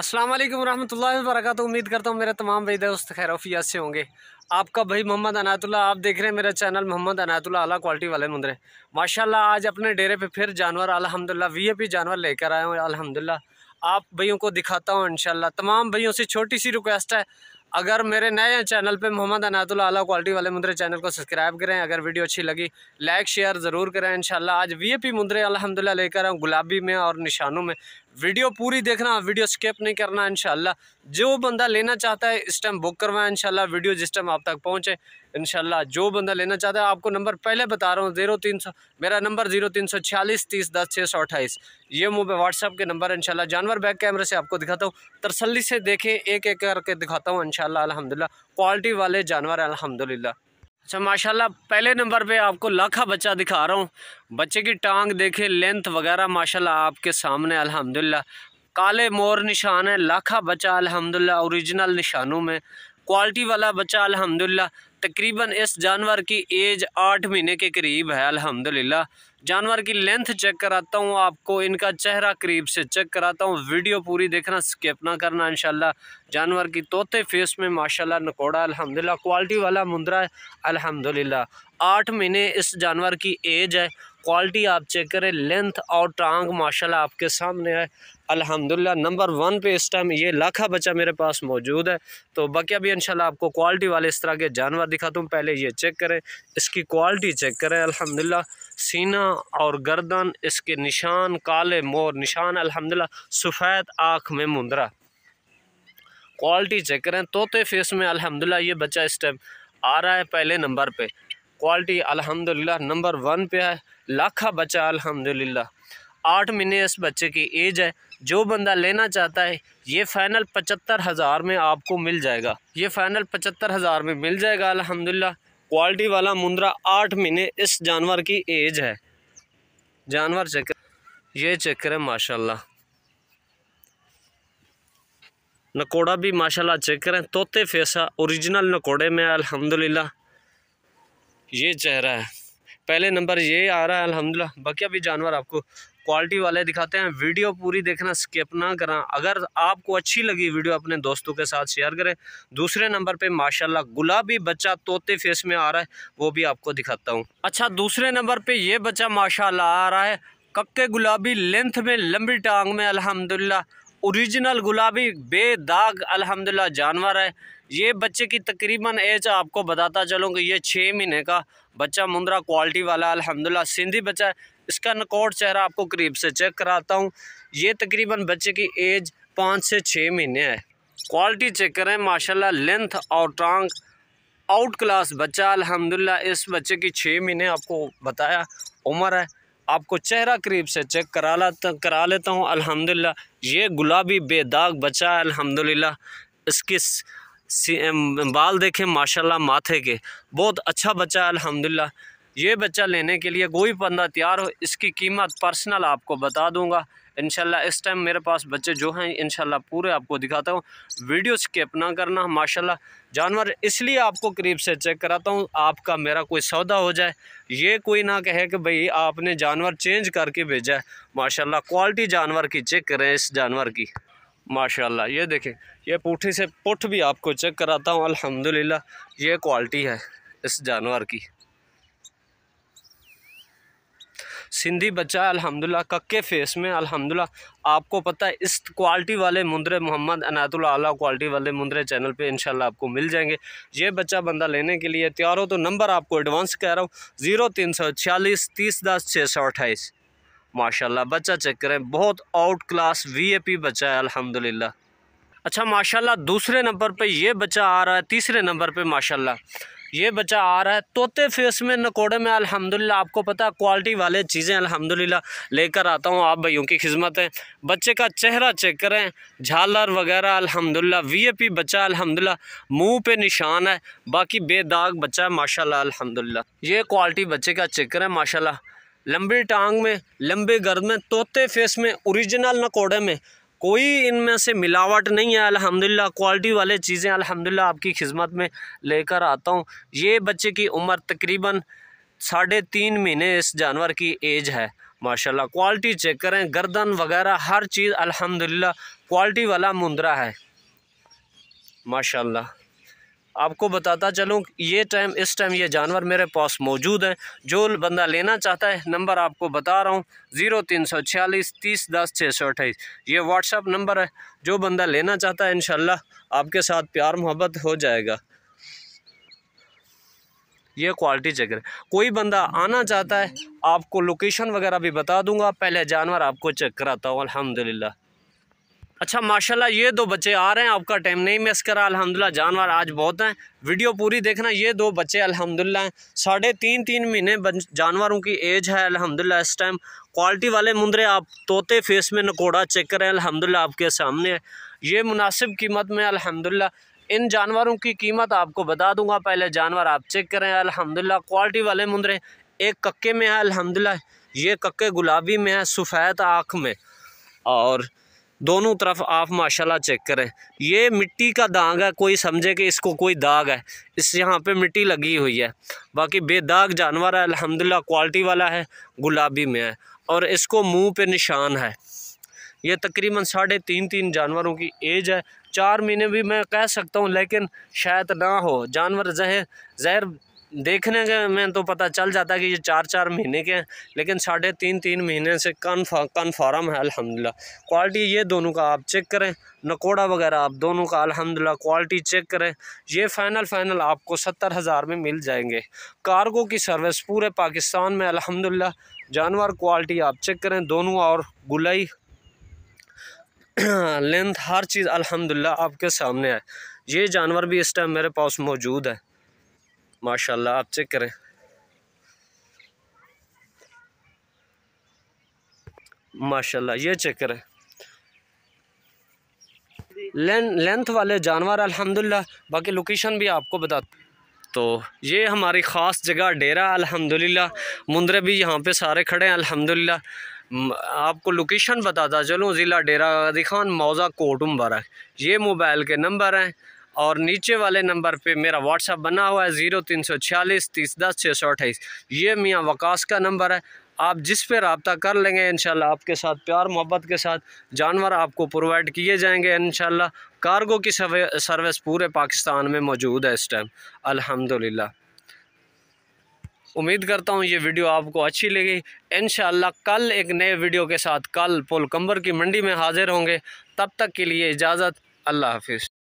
अस्सलाम वालेकुम रहमतुल्लाहि व बरकातहू उम्मीद करता हूँ मेरे तमाम भाई दोस्त खैरफिया से होंगे आपका भाई मोहम्मद अनातुल्ला आप देख रहे हैं मेरा चैनल मोहम्मद अनातुल्ला अला क्वालिटी वाले मुंद्रे माशाल्लाह आज अपने डेरे पे फिर जानवर ए वीएपी जानवर लेकर आए हूँ अल्हम्दुलिल्लाह आप भाइयों को दिखाता हूँ इन तमाम भाइयों से छोटी सी रिक्वेस्ट है अगर मेरे नए चैनल पे मोहम्मद अनातुल्ला अला क्वालिटी वाले मुंद्रे चैनल को सब्सक्राइब करें अगर वीडियो अच्छी लगी लाइक शेयर ज़रूर करें इंशाल्लाह आज वी पी मुंदरे अल्हम्दुलिल्लाह लेकर आऊँ गुलाबी में और निशानों में वीडियो पूरी देखना वीडियो स्किप नहीं करना इनशाला जो बंदा लेना चाहता है इस टाइम बुक करवाएं इनशाला वीडियो जिस टाइम आप तक पहुँचे इनशाला जो बंदा लेना चाहता है आपको नंबर पहले बता रहा हूँ जीरो तीन सौ मेरा नंबर जीरो तीन सौ छियालीस तीस दस छः सौ अट्ठाईस ये मुझे व्हाट्सअप के नंबर इनशाला जानवर बैक कैमरे से आपको दिखाता हूँ तरसली से देखें एक एक करके दिखाता हूँ इनशाला अलहमदिल्ला क्वालिटी वाले जानवर अलहमदिल्ला अच्छा माशाल्लाह पहले नंबर पे आपको लाखा बच्चा दिखा रहा हूँ बच्चे की टांग देखे लेंथ वगैरह माशाल्लाह आपके सामने अल्हम्दुलिल्लाह काले मोर निशान है लाखा बच्चा अल्हम्दुलिल्लाह ओरिजिनल निशानों में क्वालिटी वाला बच्चा अल्हम्दुलिल्लाह तकरीबन इस जानवर की एज आठ महीने के करीब है अल्हम्दुलिल्लाह जानवर की लेंथ चेक कराता हूँ आपको इनका चेहरा करीब से चेक कराता हूँ वीडियो पूरी देखना स्किप ना करना इनशाला जानवर की तोते फेस में माशाल्लाह नकोड़ा अल्हम्दुलिल्लाह क्वालिटी वाला मुंदरा अल्हम्दुलिल्लाह आठ महीने इस जानवर की एज है क्वालिटी आप चेक करें लेंथ और टांग माशाल्लाह आपके सामने है अल्हम्दुलिल्लाह नंबर वन पे इस टाइम ये लाखा बच्चा मेरे पास मौजूद है तो बाकी अभी इंशाल्लाह आपको क्वालिटी वाले इस तरह के जानवर दिखाता हूँ पहले ये चेक करें इसकी क्वालिटी चेक करें अल्हम्दुलिल्लाह सीना और गर्दन इसके निशान काले मोर निशान अल्हम्दुलिल्लाह सफ़ेद आँख में मुंदरा क्वालिटी चेक करें तोते फेस में अल्हम्दुलिल्लाह ये बच्चा इस टाइम आ रहा है पहले नंबर पर क्वालिटी अलहमदिल्ला नंबर वन पे है लाखा बच्चा अलहमदिल्ला आठ महीने इस बच्चे की एज है जो बंदा लेना चाहता है ये फ़ाइनल पचहत्तर हज़ार में आपको मिल जाएगा ये फ़ाइनल पचहत्तर हज़ार में मिल जाएगा अलहमदिल्ला क्वालिटी वाला मुंद्रा आठ महीने इस जानवर की एज है जानवर चेक ये चेक करें माशा नकोड़ा भी माशाल्लाह चेक करें तोते फेसा ओरिजिनल नकोड़े में अल्हम्दुलिल्लाह ये चेहरा है पहले नंबर ये आ रहा है अलहमदिल्ला बाकी अभी जानवर आपको क्वालिटी वाले दिखाते हैं वीडियो पूरी देखना स्किप ना करना अगर आपको अच्छी लगी वीडियो अपने दोस्तों के साथ शेयर करें दूसरे नंबर पे माशाल्लाह गुलाबी बच्चा तोते फेस में आ रहा है वो भी आपको दिखाता हूँ अच्छा दूसरे नंबर पे ये बच्चा माशाल्लाह आ रहा है कक्के गुलाबी लेंथ में लंबी टांग में अल्हम्दुलिल्लाह औरिजिनल गुलाबी बेदाग अल्हम्दुलिल्लाह जानवर है ये बच्चे की तकरीबन एज आपको बताता चलूँगा ये छः महीने का बच्चा मुंद्रा क्वालिटी वाला अलहमदिल्ला सिंधी बच्चा है इसका नकोट चेहरा आपको करीब से चेक कराता हूँ ये तकरीबन बच्चे की एज पाँच से छः महीने है क्वालिटी चेक करें माशाल्लाह लेंथ और टांग आउट क्लास बच्चा अल्हम्दुलिल्लाह इस बच्चे की छः महीने आपको बताया उम्र है आपको चेहरा करीब से चेक करा लाता करा लेता हूँ अल्हम्दुलिल्लाह ये गुलाबी बेदाग बचा है अल्हम्दुलिल्लाह इसकी बाल देखें माशाल्लाह माथे के बहुत अच्छा बचा है अल्हम्दुलिल्लाह ये बच्चा लेने के लिए कोई बंदा तैयार हो इसकी कीमत पर्सनल आपको बता दूंगा इनशाला इस टाइम मेरे पास बच्चे जो हैं इनशाला पूरे आपको दिखाता हूँ वीडियो स्किप ना करना माशाल्लाह जानवर इसलिए आपको करीब से चेक कराता हूँ आपका मेरा कोई सौदा हो जाए ये कोई ना कहे कि भाई आपने जानवर चेंज करके भेजा है माशाल्लाह क्वालिटी जानवर की चेक करें इस जानवर की माशाल्लाह ये देखें ये पुठी से पुठ भी आपको चेक कराता हूँ अल्हम्दुलिल्लाह ये क्वालिटी है इस जानवर की सिंधी बच्चा अल्हम्दुलिल्लाह कक्के फेस में अल्हम्दुलिल्लाह आपको पता है इस क्वालिटी वाले मुंद्रे मोहम्मद अनातुल्ला आला क्वालिटी वाले मुंद्रे चैनल पे इंशाल्लाह आपको मिल जाएंगे ये बच्चा बंदा लेने के लिए तैयार हो तो नंबर आपको एडवांस कह रहा हूँ ज़ीरो तीन सौ छियालीस तीस दस छः सौ अट्ठाईस माशाल्लाह बच्चा चेक करें बहुत आउट क्लास पी बच्चा है अल्हम्दुलिल्लाह अच्छा माशाल्लाह दूसरे नंबर पे ये बच्चा आ रहा है तीसरे नंबर पे माशाल्लाह ये बच्चा आ रहा है तोते फेस में नकोड़े में अल्हम्दुलिल्लाह आपको पता है क्वालिटी वाले चीज़ें अल्हम्दुलिल्लाह लेकर आता हूँ आप भैयों की खिदमत है बच्चे का चेहरा चेक करें झालर वगैरह अल्हम्दुलिल्लाह वीएपी बच्चा अल्हम्दुलिल्लाह मुंह पे निशान है बाकी बेदाग बच्चा है माशा अलहमदिल्ला ये क्वालिटी बच्चे का चेक करें माशा लंबी टांग में लंबे गर्द में तोते फेस में ओरिजिनल नकोड़े में कोई इनमें से मिलावट नहीं है अल्हम्दुलिल्लाह क्वालिटी वाले चीज़ें अल्हम्दुलिल्लाह आपकी खिदमत में लेकर आता हूँ ये बच्चे की उम्र तकरीबन साढ़े तीन महीने इस जानवर की एज है माशाल्लाह क्वालिटी चेक करें गर्दन वगैरह हर चीज़ अल्हम्दुलिल्लाह क्वालिटी वाला मुंद्रा है माशाल्लाह आपको बताता चलूँ ये टाइम इस टाइम ये जानवर मेरे पास मौजूद हैं जो बंदा लेना चाहता है नंबर आपको बता रहा हूँ ज़ीरो तीन सौ छियालीस तीस दस छः सौ अट्ठाईस ये व्हाट्सअप नंबर है जो बंदा लेना चाहता है इन आपके साथ प्यार मोहब्बत हो जाएगा ये क्वालिटी चेक कोई बंदा आना चाहता है आपको लोकेशन वगैरह भी बता दूंगा पहले जानवर आपको चेक कराता हूँ अलहमदिल्ला अच्छा माशाल्लाह ये दो बच्चे आ रहे हैं आपका टाइम नहीं मिस करा अल्हम्दुलिल्लाह जानवर आज बहुत हैं वीडियो पूरी देखना ये दो बच्चे अल्हम्दुलिल्लाह साढ़े तीन तीन महीने जानवरों की एज है अल्हम्दुलिल्लाह इस टाइम क्वालिटी वाले मुंदरे आप तोते फेस में नकोड़ा चेक करें अल्हम्दुलिल्लाह आपके सामने है ये मुनासिब कीमत में अलहमदिल्ला इन जानवरों की कीमत आपको बता दूंगा पहले जानवर आप चेक करें अल्हम्दुलिल्लाह क्वालिटी वाले मुंदरे एक कक्के में है अल्हम्दुलिल्लाह ये कक्के गुलाबी में है सफ़ेद आँख में और दोनों तरफ आप माशाल्लाह चेक करें ये मिट्टी का दाग है कोई समझे कि इसको कोई दाग है इस यहाँ पे मिट्टी लगी हुई है बाकी बेदाग जानवर है अल्हम्दुलिल्लाह क्वालिटी वाला है गुलाबी में है और इसको मुंह पे निशान है ये तकरीबन साढ़े तीन तीन जानवरों की एज है चार महीने भी मैं कह सकता हूँ लेकिन शायद ना हो जानवर जहर जहर देखने के में तो पता चल जाता है कि ये चार चार महीने के हैं लेकिन साढ़े तीन तीन महीने से कन्फर्म कन्फर्म है अल्हम्दुलिल्लाह क्वालिटी ये दोनों का आप चेक करें नकोड़ा वगैरह आप दोनों का अल्हम्दुलिल्लाह क्वालिटी चेक करें ये फ़ाइनल फ़ाइनल आपको सत्तर हज़ार में मिल जाएंगे कार्गो की सर्विस पूरे पाकिस्तान में अलहमदिल्ला जानवर क्वालिटी आप चेक करें दोनों और गुलाई लेंथ हर चीज़ अलहमदिल्ला आपके सामने है ये जानवर भी इस टाइम मेरे पास मौजूद है माशाल्लाह आप चेक करें माशाल्लाह ये चेक करें लें लेंथ वाले जानवर अल्हम्दुलिल्लाह बाकी लोकेशन भी आपको बता तो ये हमारी ख़ास जगह डेरा अल्हम्दुलिल्लाह मुंद्रे भी यहाँ पे सारे खड़े हैं अल्हम्दुलिल्लाह आपको लोकेशन बताता चलूँ ज़िला डेरा गाजी खान मौज़ा कोट मुबारक ये मोबाइल के नंबर हैं और नीचे वाले नंबर पे मेरा व्हाट्सअप बना हुआ है ज़ीरो तीन सौ छियालीस तीस दस छः सौ अट्ठाईस ये मियाँ वकास का नंबर है आप जिस पे रबता कर लेंगे इन आपके साथ प्यार मोहब्बत के साथ जानवर आपको प्रोवाइड किए जाएंगे इन कार्गो की सर्विस पूरे पाकिस्तान में मौजूद है इस टाइम अल्हम्दुलिल्लाह उम्मीद करता हूँ ये वीडियो आपको अच्छी लगी इन कल एक नए वीडियो के साथ कल पोलकम्बर की मंडी में हाजिर होंगे तब तक के लिए इजाज़त अल्लाह हाफिज़